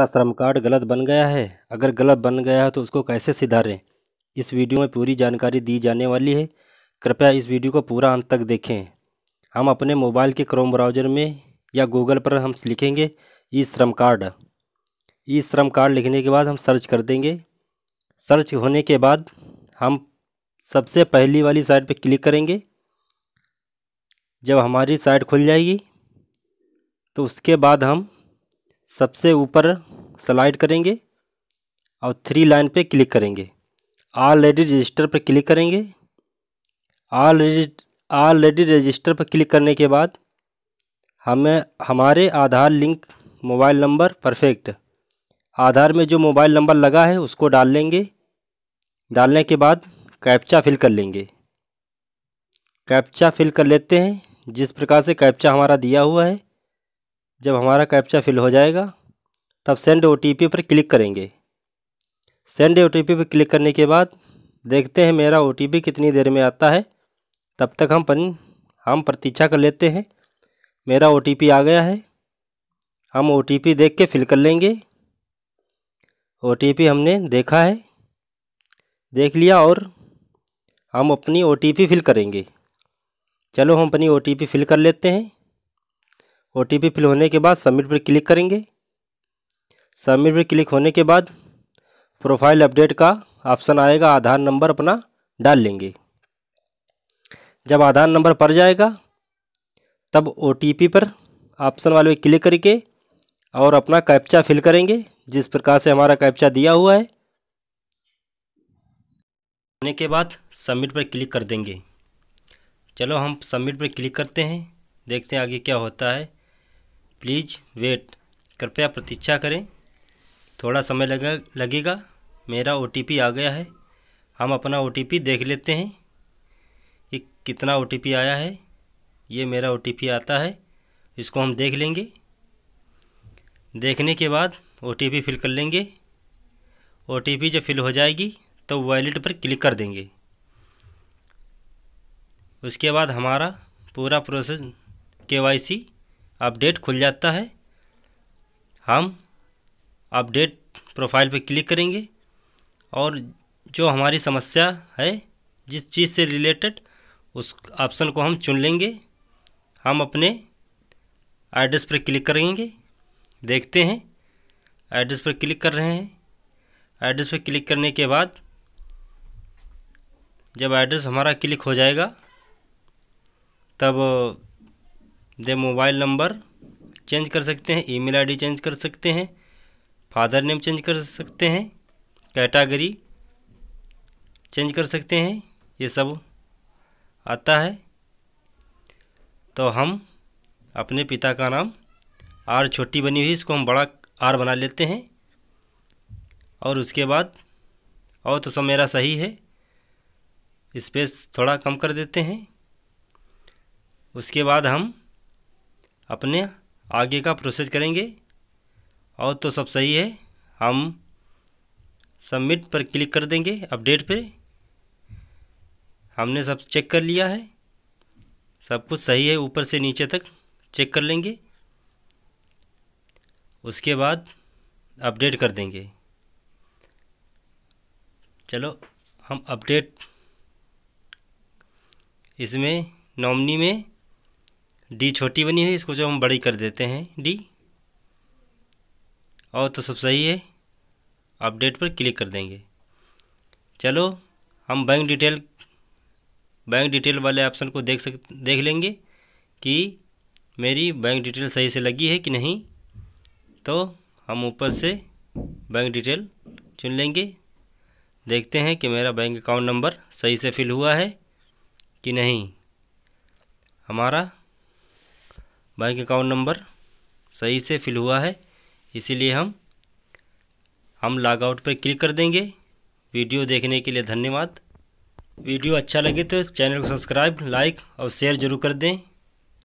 आपका श्रम कार्ड गलत बन गया है अगर गलत बन गया है तो उसको कैसे सुधारें इस वीडियो में पूरी जानकारी दी जाने वाली है कृपया इस वीडियो को पूरा अंत तक देखें हम अपने मोबाइल के क्रोम ब्राउज़र में या गूगल पर हम लिखेंगे ई श्रम कार्ड ई श्रम कार्ड लिखने के बाद हम सर्च कर देंगे सर्च होने के बाद हम सबसे पहली वाली साइट पर क्लिक करेंगे जब हमारी साइट खुल जाएगी तो उसके बाद हम सबसे ऊपर स्लाइड करेंगे और थ्री लाइन पे क्लिक करेंगे ऑलरेडी रजिस्टर पर क्लिक करेंगे ऑलरेडी ऑलरेडी रजिस्टर पर क्लिक करने के बाद हमें हमारे Aadhaar link mobile number perfect Aadhaar में जो मोबाइल नंबर लगा है उसको डाल लेंगे डालने के बाद कैप्चा फिल कर लेंगे कैप्चा फिल कर लेते हैं जिस प्रकार से कैप्चा हमारा दिया हुआ है जब हमारा कैप्चा फिल हो जाएगा तब सेंड ओ पर क्लिक करेंगे सेंड ओ पर क्लिक करने के बाद देखते हैं मेरा ओ कितनी देर में आता है तब तक हम पन हम प्रतीक्षा कर लेते हैं मेरा ओ आ गया है हम ओ देख के फिल कर लेंगे ओ हमने देखा है देख लिया और हम अपनी ओ फिल करेंगे चलो हम अपनी ओ फिल कर लेते हैं ओ फिल होने के बाद सबमिट पर क्लिक करेंगे सबमिट पर क्लिक होने के बाद प्रोफाइल अपडेट का ऑप्शन आएगा आधार नंबर अपना डाल लेंगे जब आधार नंबर पड़ जाएगा तब ओ पर ऑप्शन वाले क्लिक करके और अपना कैप्चा फिल करेंगे जिस प्रकार से हमारा कैप्चा दिया हुआ है होने के बाद सबमिट पर क्लिक कर देंगे चलो हम सबमिट पर क्लिक करते हैं देखते हैं आगे क्या होता है प्लीज़ वेट कृपया प्रतीक्षा करें थोड़ा समय लगा लगेगा मेरा ओ आ गया है हम अपना ओ देख लेते हैं कि कितना ओ आया है ये मेरा ओ आता है इसको हम देख लेंगे देखने के बाद ओ फिल कर लेंगे ओ जब फिल हो जाएगी तो वॉलेट पर क्लिक कर देंगे उसके बाद हमारा पूरा प्रोसेस के वाई सी अपडेट खुल जाता है हम अपडेट प्रोफाइल पर क्लिक करेंगे और जो हमारी समस्या है जिस चीज़ से रिलेटेड उस ऑप्शन को हम चुन लेंगे हम अपने एड्रेस पर क्लिक करेंगे देखते हैं एड्रेस पर क्लिक कर रहे हैं एड्रेस पर क्लिक करने के बाद जब एड्रेस हमारा क्लिक हो जाएगा तब दे मोबाइल नंबर चेंज कर सकते हैं ईमेल आईडी चेंज कर सकते हैं फादर नेम चेंज कर सकते हैं कैटागरी चेंज कर सकते हैं ये सब आता है तो हम अपने पिता का नाम आर छोटी बनी हुई इसको हम बड़ा आर बना लेते हैं और उसके बाद और तो सब मेरा सही है स्पेस थोड़ा कम कर देते हैं उसके बाद हम अपने आगे का प्रोसेस करेंगे और तो सब सही है हम सबमिट पर क्लिक कर देंगे अपडेट पे हमने सब चेक कर लिया है सब कुछ सही है ऊपर से नीचे तक चेक कर लेंगे उसके बाद अपडेट कर देंगे चलो हम अपडेट इसमें नॉमनी में डी छोटी बनी है इसको जो हम बड़ी कर देते हैं डी और तो सब सही है अपडेट पर क्लिक कर देंगे चलो हम बैंक डिटेल बैंक डिटेल वाले ऑप्शन को देख सक देख लेंगे कि मेरी बैंक डिटेल सही से लगी है कि नहीं तो हम ऊपर से बैंक डिटेल चुन लेंगे देखते हैं कि मेरा बैंक अकाउंट नंबर सही से फिल हुआ है कि नहीं हमारा बैंक अकाउंट नंबर सही से फिल हुआ है इसीलिए हम हम लॉगआउट पर क्लिक कर देंगे वीडियो देखने के लिए धन्यवाद वीडियो अच्छा लगे तो चैनल को सब्सक्राइब लाइक और शेयर जरूर कर दें